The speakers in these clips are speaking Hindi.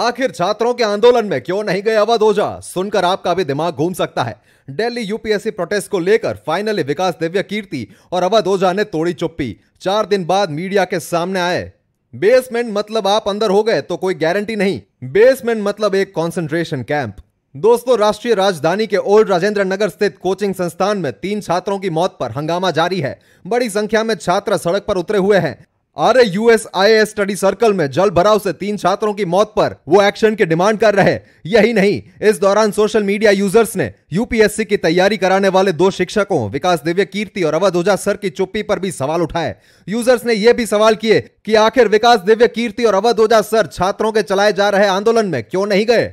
आखिर छात्रों के आंदोलन में क्यों नहीं गए अवध ओझा सुनकर आपका भी दिमाग घूम सकता है दिल्ली यूपीएससी प्रोटेस्ट को लेकर फाइनली विकास दिव्य कीर्ति और अवध ओझा ने तोड़ी चुप्पी चार दिन बाद मीडिया के सामने आए बेसमेंट मतलब आप अंदर हो गए तो कोई गारंटी नहीं बेसमेंट मतलब एक कॉन्सेंट्रेशन कैंप दोस्तों राष्ट्रीय राजधानी के ओल्ड राजेंद्र नगर स्थित कोचिंग संस्थान में तीन छात्रों की मौत पर हंगामा जारी है बड़ी संख्या में छात्र सड़क पर उतरे हुए हैं Rau's I S study circle में जल भराव से तीन छात्रों की मौत पर वो एक्शन की डिमांड कर रहे यही नहीं इस दौरान सोशल मीडिया यूजर्स ने यूपीएससी की तैयारी कराने वाले दो शिक्षकों विकास दिव्य कीर्ति और अवध ओझा सर की चुप्पी पर भी सवाल उठाए यूजर्स ने यह भी सवाल किए कि आखिर विकास दिव्य कीर्ति और अवध ओझा सर छात्रों के चलाए जा रहे आंदोलन में क्यों नहीं गए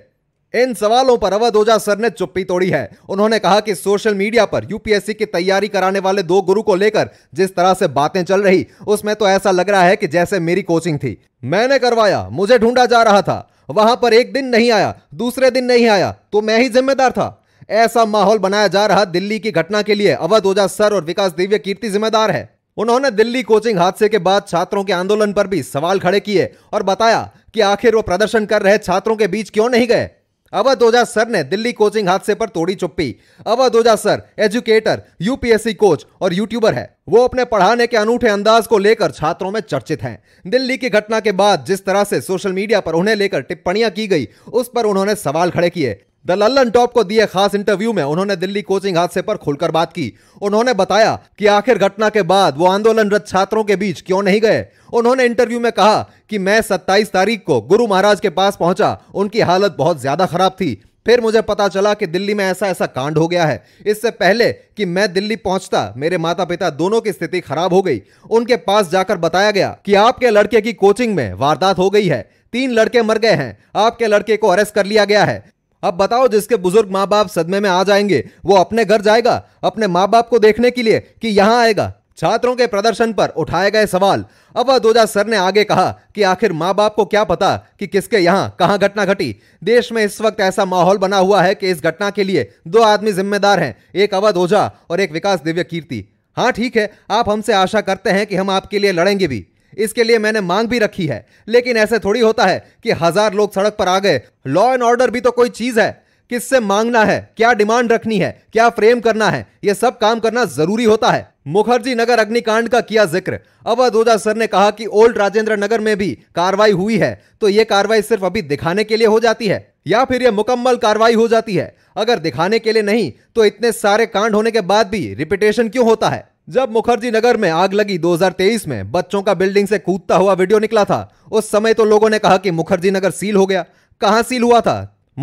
इन सवालों पर अवध ओझा सर ने चुप्पी तोड़ी है उन्होंने कहा कि सोशल मीडिया पर यूपीएससी की तैयारी कराने वाले दो गुरु को लेकर जिस तरह से बातें चल रही उसमें तो ऐसा लग रहा है कि जैसे मेरी कोचिंग थी मैंने करवाया मुझे ढूंढा जा रहा था वहां पर एक दिन नहीं आया दूसरे दिन नहीं आया तो मैं ही जिम्मेदार था ऐसा माहौल बनाया जा रहा दिल्ली की घटना के लिए अवध ओझा सर और विकास दिव्य कीर्ति जिम्मेदार है उन्होंने दिल्ली कोचिंग हादसे के बाद छात्रों के आंदोलन पर भी सवाल खड़े किए और बताया कि आखिर वो प्रदर्शन कर रहे छात्रों के बीच क्यों नहीं गए अवध ओझा सर ने दिल्ली कोचिंग हादसे पर तोड़ी चुप्पी Awadh Ojha sir educator UPSC coach और यूट्यूबर है वो अपने पढ़ाने के अनूठे अंदाज को लेकर छात्रों में चर्चित हैं दिल्ली की घटना के बाद जिस तरह से सोशल मीडिया पर उन्हें लेकर टिप्पणियां की गई उस पर उन्होंने सवाल खड़े किए द लल्लन टॉप को दिए खास इंटरव्यू में उन्होंने दिल्ली कोचिंग हादसे पर खुलकर बात की उन्होंने बताया कि आखिर घटना के बाद वो आंदोलनरत छात्रों के बीच क्यों नहीं गए उन्होंने इंटरव्यू में कहा कि मैं 27 तारीख को गुरु महाराज के पास पहुंचा उनकी हालत बहुत ज्यादा खराब थी फिर मुझे पता चला कि दिल्ली में ऐसा ऐसा कांड हो गया है इससे पहले कि मैं दिल्ली पहुंचता मेरे माता पिता दोनों की स्थिति खराब हो गई उनके पास जाकर बताया गया कि आपके लड़के की कोचिंग में वारदात हो गई है तीन लड़के मर गए हैं आपके लड़के को अरेस्ट कर लिया गया है अब बताओ जिसके बुजुर्ग माँ बाप सदमे में आ जाएंगे वो अपने घर जाएगा अपने माँ बाप को देखने के लिए कि यहाँ आएगा छात्रों के प्रदर्शन पर उठाए गए सवाल अवध ओझा सर ने आगे कहा कि आखिर माँ बाप को क्या पता कि किसके यहाँ कहाँ घटना घटी देश में इस वक्त ऐसा माहौल बना हुआ है कि इस घटना के लिए दो आदमी जिम्मेदार हैं एक अवध ओझा और एक विकास दिव्य कीर्ति हाँ ठीक है आप हमसे आशा करते हैं कि हम आपके लिए लड़ेंगे भी इसके लिए मैंने मांग भी रखी है लेकिन ऐसे थोड़ी होता है कि हजार लोग सड़क पर आ गए लॉ एंड ऑर्डर भी तो कोई चीज है किससे मांगना है क्या डिमांड रखनी है क्या फ्रेम करना है यह सब काम करना जरूरी होता है मुखर्जी नगर अग्निकांड का किया जिक्र अवध ओझा सर ने कहा कि ओल्ड राजेंद्र नगर में भी कार्रवाई हुई है तो यह कार्रवाई सिर्फ अभी दिखाने के लिए हो जाती है या फिर यह मुकम्मल कार्रवाई हो जाती है अगर दिखाने के लिए नहीं तो इतने सारे कांड होने के बाद भी रिपीटेशन क्यों होता है जब मुखर्जी नगर में आग लगी 2023 में बच्चों का बिल्डिंग से कूदता हुआ वीडियो निकला था उस समय तो लोगों ने कहा कि मुखर्जी नगर सील हो गया कहां सील हुआ था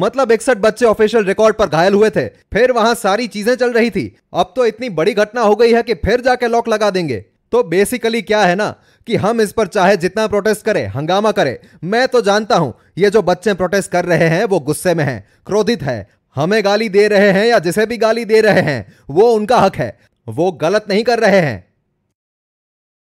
मतलब इकसठ बच्चे ऑफिशियल रिकॉर्ड पर घायल हुए थे फिर वहां सारी चीजें चल रही थी अब तो इतनी बड़ी घटना हो गई है कि फिर जाके लॉक लगा देंगे तो बेसिकली क्या है ना कि हम इस पर चाहे जितना प्रोटेस्ट करें हंगामा करें मैं तो जानता हूं ये जो बच्चे प्रोटेस्ट कर रहे हैं वो गुस्से में हैं क्रोधित है हमें गाली दे रहे हैं या जिसे भी गाली दे रहे हैं वो उनका हक है वो गलत नहीं कर रहे हैं